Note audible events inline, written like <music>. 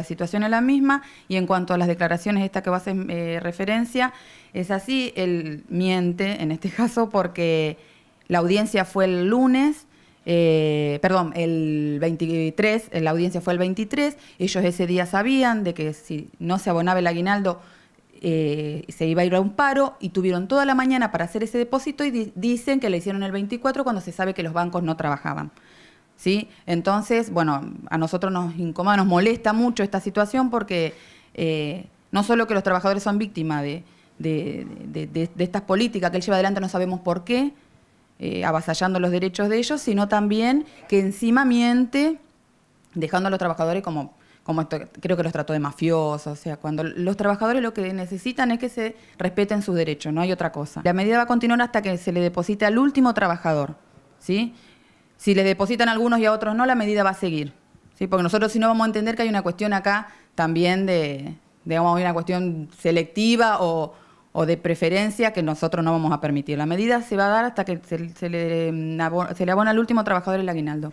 La situación es la misma y en cuanto a las declaraciones, esta que va a hacer eh, referencia, es así, él miente en este <laughs> caso porque la audiencia fue el lunes, eh, perdón, el 23, eh, la audiencia fue el 23, ellos ese día sabían de que si no se abonaba el aguinaldo se iba a ir a un paro y tuvieron toda la mañana para hacer ese depósito y dicen que le hicieron el 24 cuando se sabe que los bancos no trabajaban. ¿sí? Entonces, bueno, a nosotros nos incomoda, nos molesta mucho esta situación porque eh, no solo que los trabajadores son víctimas de, estas políticas que él lleva adelante, no sabemos por qué, eh, avasallando los derechos de ellos, sino también que encima miente dejando a los trabajadores como, como esto, creo que los trató de mafiosos, o sea, cuando los trabajadores lo que necesitan es que se respeten sus derechos, no hay otra cosa. La medida va a continuar hasta que se le deposite al último trabajador, ¿sí? Si les depositan algunos y a otros no, la medida va a seguir. Porque nosotros si no vamos a entender que hay una cuestión acá también de, digamos, una cuestión selectiva o, de preferencia que nosotros no vamos a permitir. La medida se va a dar hasta que se, le, em, se le abona al último trabajador el aguinaldo.